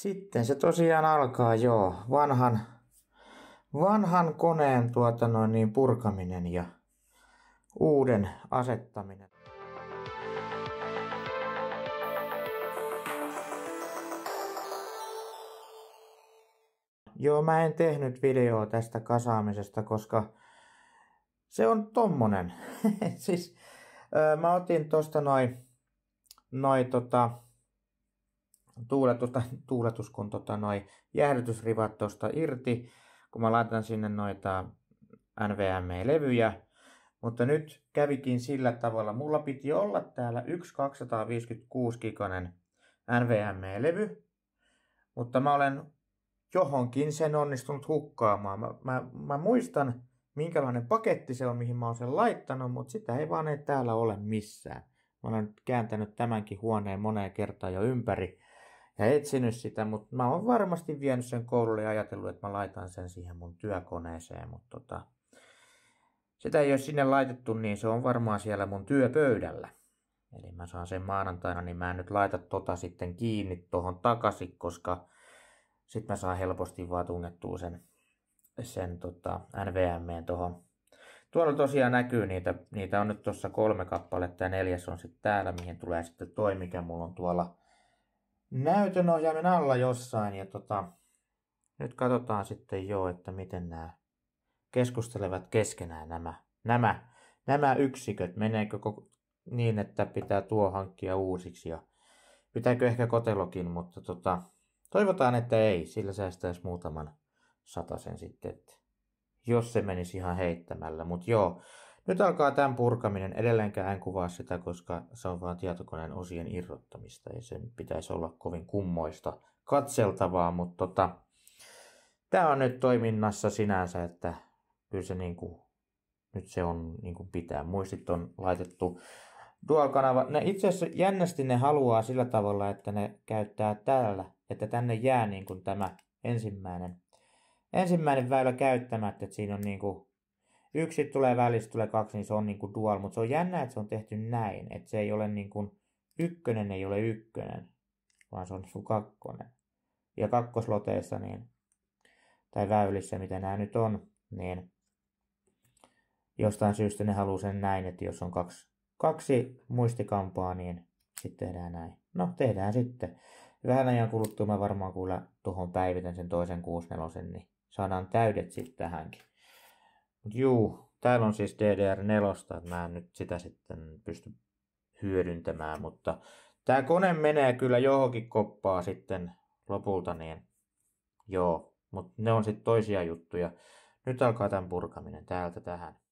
Sitten se tosiaan alkaa jo vanhan, vanhan koneen tuota noin, niin purkaminen ja uuden asettaminen. Joo, mä en tehnyt videoa tästä kasaamisesta, koska se on tommonen. siis öö, mä otin tosta noin noi tota, tuuletusta, tuuletus kun tota noi jäähdytysrivat tuosta irti, kun mä laitan sinne noita NVMe-levyjä. Mutta nyt kävikin sillä tavalla, mulla piti olla täällä yksi 256 giganen NVMe-levy, mutta mä olen johonkin sen onnistunut hukkaamaan. Mä, mä, mä muistan, minkälainen paketti se on, mihin mä oon sen laittanut, mutta sitä ei vaan ei täällä ole missään. Mä olen kääntänyt tämänkin huoneen moneen kertaan jo ympäri, ja etsinyt sitä, mutta mä oon varmasti vienyt sen koululle ja ajatellut, että mä laitan sen siihen mun työkoneeseen, mutta tota, sitä ei ole sinne laitettu, niin se on varmaan siellä mun työpöydällä. Eli mä saan sen maanantaina, niin mä en nyt laita tota sitten kiinni tuohon takaisin, koska sitten mä saan helposti vaan tungettua sen, sen tota NVMeen tuohon. Tuolla tosiaan näkyy niitä, niitä on nyt tuossa kolme kappaletta ja neljäs on sitten täällä, mihin tulee sitten toi, mikä mulla on tuolla näytön ohjaimen alla jossain. Ja tota, nyt katsotaan sitten jo, että miten nämä keskustelevat keskenään nämä, nämä, nämä yksiköt. Meneekö koko, niin, että pitää tuo hankkia uusiksi ja pitääkö ehkä kotelokin, mutta tota, toivotaan, että ei. Sillä säästäisi muutaman sen sitten, että jos se menisi ihan heittämällä. Mutta joo, nyt alkaa tämän purkaminen. Edelleenkään en kuvaa sitä, koska se on vain tietokoneen osien irrottamista. Ei sen pitäisi olla kovin kummoista katseltavaa, mutta tota, tämä on nyt toiminnassa sinänsä, että kyllä se niin kuin, nyt se on niin kuin pitää. Muistit on laitettu Dual-kanava. Ne itse asiassa jännästi ne haluaa sillä tavalla, että ne käyttää täällä, että tänne jää niin kuin tämä ensimmäinen, ensimmäinen väylä käyttämättä, että siinä on niin kuin yksi tulee välissä, tulee kaksi, niin se on niin kuin dual, mutta se on jännä, että se on tehty näin, että se ei ole niin kuin, ykkönen ei ole ykkönen, vaan se on sun niinku kakkonen. Ja kakkosloteissa, niin, tai väylissä, mitä nämä nyt on, niin jostain syystä ne haluaa sen näin, että jos on kaksi, kaksi muistikampaa, niin sitten tehdään näin. No, tehdään sitten. Vähän ajan kuluttua mä varmaan kuulla tuohon päivitän sen toisen kuusnelosen, niin saadaan täydet sitten tähänkin. Juu, täällä on siis DDR4, että mä en nyt sitä sitten pysty hyödyntämään, mutta tämä kone menee kyllä johonkin koppaa sitten lopulta, niin joo, mutta ne on sitten toisia juttuja. Nyt alkaa tämän purkaminen täältä tähän.